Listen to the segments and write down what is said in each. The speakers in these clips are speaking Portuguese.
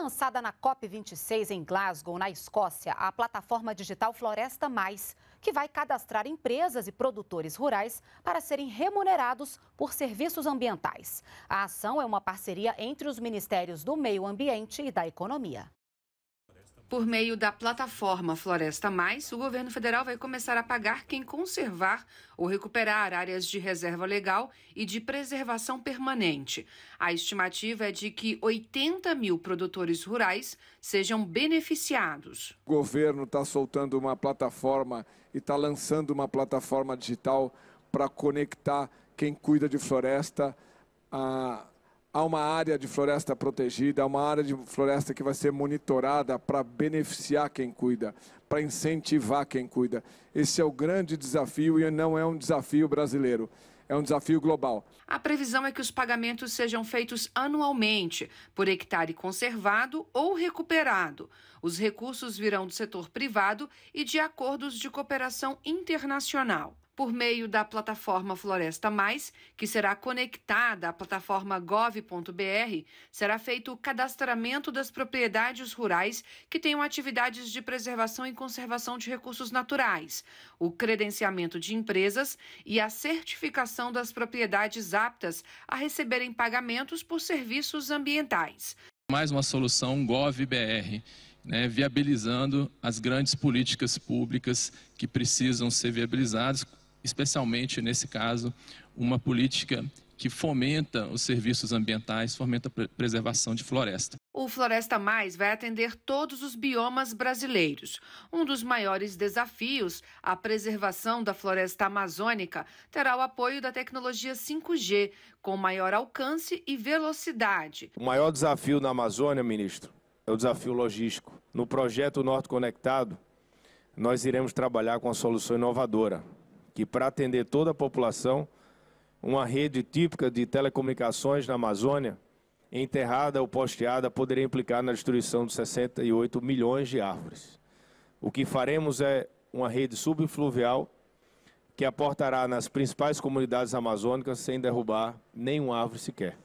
lançada na COP26 em Glasgow, na Escócia, a plataforma digital Floresta Mais, que vai cadastrar empresas e produtores rurais para serem remunerados por serviços ambientais. A ação é uma parceria entre os Ministérios do Meio Ambiente e da Economia. Por meio da plataforma Floresta Mais, o governo federal vai começar a pagar quem conservar ou recuperar áreas de reserva legal e de preservação permanente. A estimativa é de que 80 mil produtores rurais sejam beneficiados. O governo está soltando uma plataforma e está lançando uma plataforma digital para conectar quem cuida de floresta a há uma área de floresta protegida, há uma área de floresta que vai ser monitorada para beneficiar quem cuida, para incentivar quem cuida. Esse é o grande desafio e não é um desafio brasileiro. É um desafio global. A previsão é que os pagamentos sejam feitos anualmente, por hectare conservado ou recuperado. Os recursos virão do setor privado e de acordos de cooperação internacional por meio da plataforma Floresta Mais, que será conectada à plataforma gov.br, será feito o cadastramento das propriedades rurais que tenham atividades de preservação e conservação de recursos naturais, o credenciamento de empresas e a certificação das propriedades aptas a receberem pagamentos por serviços ambientais. Mais uma solução GovBR. Né, viabilizando as grandes políticas públicas que precisam ser viabilizadas, especialmente nesse caso, uma política que fomenta os serviços ambientais, fomenta a preservação de floresta. O Floresta Mais vai atender todos os biomas brasileiros. Um dos maiores desafios, a preservação da floresta amazônica, terá o apoio da tecnologia 5G, com maior alcance e velocidade. O maior desafio na Amazônia, ministro, é o desafio logístico. No projeto Norte Conectado, nós iremos trabalhar com a solução inovadora, que para atender toda a população, uma rede típica de telecomunicações na Amazônia, enterrada ou posteada, poderia implicar na destruição de 68 milhões de árvores. O que faremos é uma rede subfluvial que aportará nas principais comunidades amazônicas sem derrubar nenhuma árvore sequer.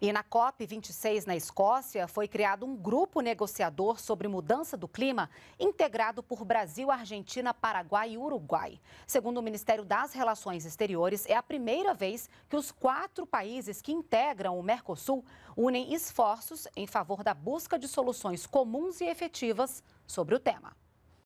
E na COP26 na Escócia, foi criado um grupo negociador sobre mudança do clima, integrado por Brasil, Argentina, Paraguai e Uruguai. Segundo o Ministério das Relações Exteriores, é a primeira vez que os quatro países que integram o Mercosul unem esforços em favor da busca de soluções comuns e efetivas sobre o tema.